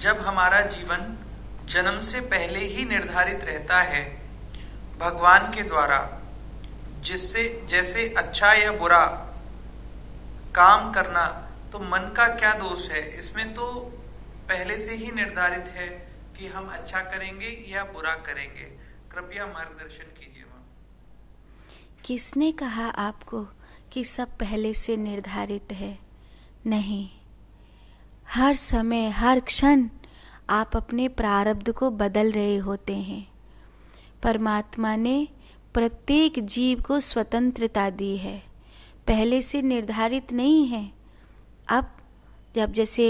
जब हमारा जीवन जन्म से पहले ही निर्धारित रहता है भगवान के द्वारा जिससे जैसे अच्छा या बुरा काम करना तो मन का क्या दोष है इसमें तो पहले से ही निर्धारित है कि हम अच्छा करेंगे या बुरा करेंगे कृपया मार्गदर्शन कीजिए मां किसने कहा आपको कि सब पहले से निर्धारित है नहीं हर समय हर क्षण आप अपने प्रारब्ध को बदल रहे होते हैं परमात्मा ने प्रत्येक जीव को स्वतंत्रता दी है पहले से निर्धारित नहीं है अब जब जैसे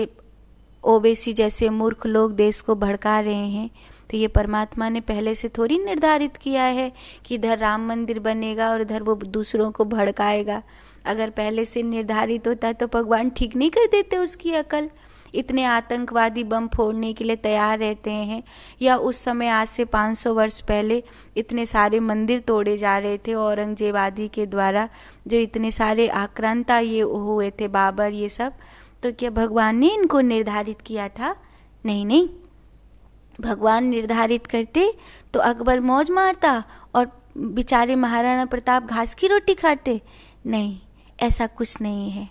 ओबेसी जैसे मूर्ख लोग देश को भड़का रहे हैं तो ये परमात्मा ने पहले से थोड़ी निर्धारित किया है कि इधर राम मंदिर बनेगा और इधर वो दूसरों को भड़काएगा अगर पहले से निर्धारित होता तो भगवान ठीक नहीं कर देते उसकी अकल इतने आतंकवादी बम फोड़ने के लिए तैयार रहते हैं या उस समय आज से 500 वर्ष पहले इतने सारे मंदिर तोड़े जा रहे थे औरंगजेब आदि के द्वारा जो इतने सारे आक्रांता ये हुए थे बाबर ये सब तो क्या भगवान ने इनको निर्धारित किया था नहीं नहीं भगवान निर्धारित करते तो अकबर मौज मारता और बेचारे महाराणा प्रताप घास की रोटी खाते नहीं ऐसा कुछ नहीं है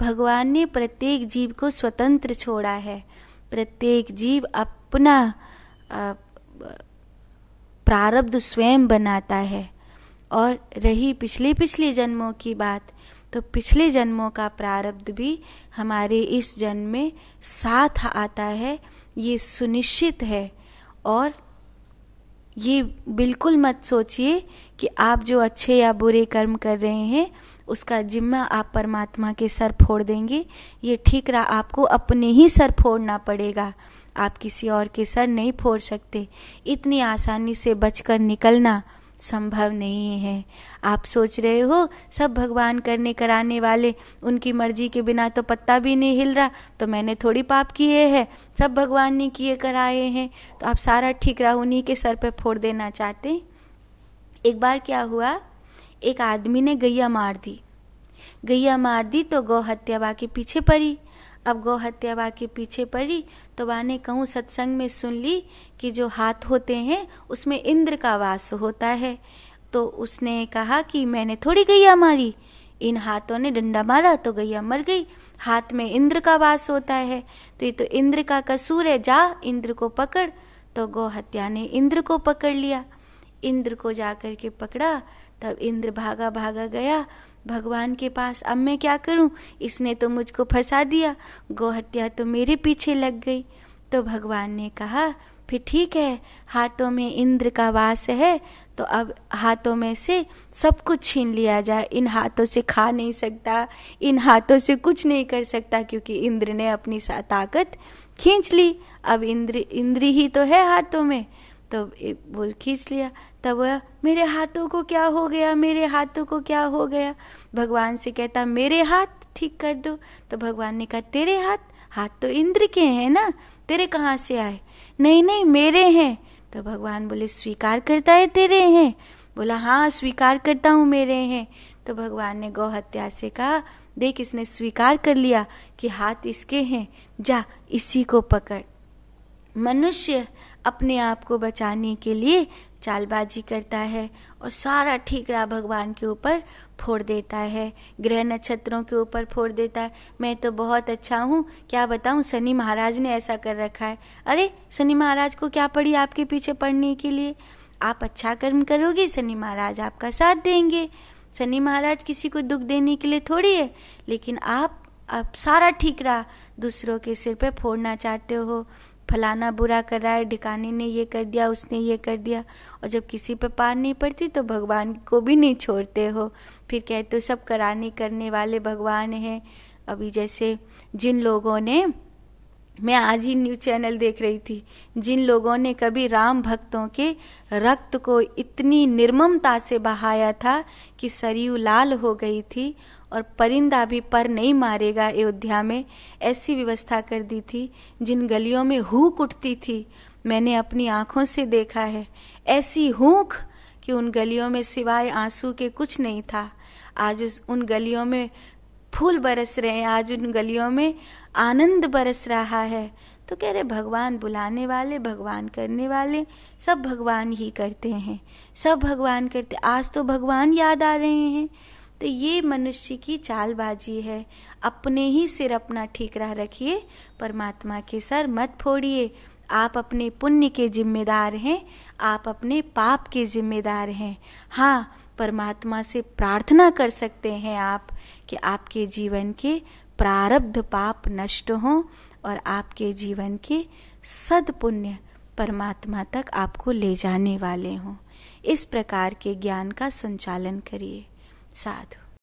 भगवान ने प्रत्येक जीव को स्वतंत्र छोड़ा है प्रत्येक जीव अपना प्रारब्ध स्वयं बनाता है और रही पिछले पिछले जन्मों की बात तो पिछले जन्मों का प्रारब्ध भी हमारे इस जन्म में साथ आता है ये सुनिश्चित है और ये बिल्कुल मत सोचिए कि आप जो अच्छे या बुरे कर्म कर रहे हैं उसका जिम्मा आप परमात्मा के सर फोड़ देंगे ये ठीक रहा आपको अपने ही सर फोड़ना पड़ेगा आप किसी और के सर नहीं फोड़ सकते इतनी आसानी से बचकर निकलना संभव नहीं है आप सोच रहे हो सब भगवान करने कराने वाले उनकी मर्जी के बिना तो पत्ता भी नहीं हिल रहा तो मैंने थोड़ी पाप किए हैं सब भगवान ने किए कराए हैं तो आप सारा ठीक रहा उन्हीं के सर पे फोड़ देना चाहते एक बार क्या हुआ एक आदमी ने गैया मार दी गैया मार दी तो गौ हत्यावा के पीछे पड़ी अब गौहत्या बा के पीछे पड़ी तो बा ने कहूँ सत्संग में सुन ली कि जो हाथ होते हैं उसमें इंद्र का वास होता है तो उसने कहा कि मैंने थोड़ी गैया मारी इन हाथों ने डंडा मारा तो गैया मर गई हाथ में इंद्र का वास होता है तो ये तो इंद्र का कसूर है जा इंद्र को पकड़ तो गौहत्या ने इंद्र को पकड़ लिया इंद्र को जा कर के पकड़ा तब इंद्र भागा भागा गया भगवान के पास अब मैं क्या करूं इसने तो मुझको फंसा दिया गोहत्या तो मेरे पीछे लग गई तो भगवान ने कहा फिर ठीक है हाथों में इंद्र का वास है तो अब हाथों में से सब कुछ छीन लिया जाए इन हाथों से खा नहीं सकता इन हाथों से कुछ नहीं कर सकता क्योंकि इंद्र ने अपनी ताकत खींच ली अब इंद्र इंद्र ही तो है हाथों में तब एक वो खींच लिया तब वह मेरे हाथों को क्या हो गया मेरे हाथों को क्या हो गया भगवान से कहता मेरे हाथ ठीक कर दो तो भगवान ने कहा तेरे हाथ हाथ तो इंद्र के हैं ना तेरे कहाँ से आए नहीं नहीं मेरे हैं तो भगवान बोले स्वीकार करता है तेरे हैं बोला हाँ स्वीकार करता हूँ मेरे हैं तो भगवान ने गौ हत्या से कहा देख इसने स्वीकार कर लिया कि हाथ इसके हैं जा इसी को पकड़ मनुष्य अपने आप को बचाने के लिए चालबाजी करता है और सारा ठीकरा भगवान के ऊपर फोड़ देता है ग्रह नक्षत्रों के ऊपर फोड़ देता है मैं तो बहुत अच्छा हूँ क्या बताऊँ शनि महाराज ने ऐसा कर रखा है अरे शनि महाराज को क्या पड़ी आपके पीछे पड़ने के लिए आप अच्छा कर्म करोगे शनि महाराज आपका साथ देंगे शनि महाराज किसी को दुख देने के लिए थोड़ी है लेकिन आप अब सारा ठीकरा दूसरों के सिर पे फोड़ना चाहते हो फलाना बुरा कर रहा है ढिकाने ने ये कर दिया उसने ये कर दिया और जब किसी पर पार नहीं पड़ती तो भगवान को भी नहीं छोड़ते हो फिर कहते हो तो सब कराने करने वाले भगवान हैं अभी जैसे जिन लोगों ने मैं आज ही न्यूज चैनल देख रही थी जिन लोगों ने कभी राम भक्तों के रक्त को इतनी निर्ममता से बहाया था कि सरयू लाल हो गई थी और परिंदा भी पर नहीं मारेगा अयोध्या में ऐसी व्यवस्था कर दी थी जिन गलियों में हूक उठती थी मैंने अपनी आंखों से देखा है ऐसी हूक कि उन गलियों में सिवाय आंसू के कुछ नहीं था आज उस उन गलियों में फूल बरस रहे हैं आज उन गलियों में आनंद बरस रहा है तो कह रहे भगवान बुलाने वाले भगवान करने वाले सब भगवान ही करते हैं सब भगवान करते आज तो भगवान याद आ रहे हैं तो ये मनुष्य की चालबाजी है अपने ही सिर अपना ठीक रह रखिए परमात्मा के सर मत फोड़िए आप अपने पुण्य के जिम्मेदार हैं आप अपने पाप के जिम्मेदार हैं हाँ परमात्मा से प्रार्थना कर सकते हैं आप कि आपके जीवन के प्रारब्ध पाप नष्ट हों और आपके जीवन के सदपुण्य परमात्मा तक आपको ले जाने वाले हों इस प्रकार के ज्ञान का संचालन करिए साधु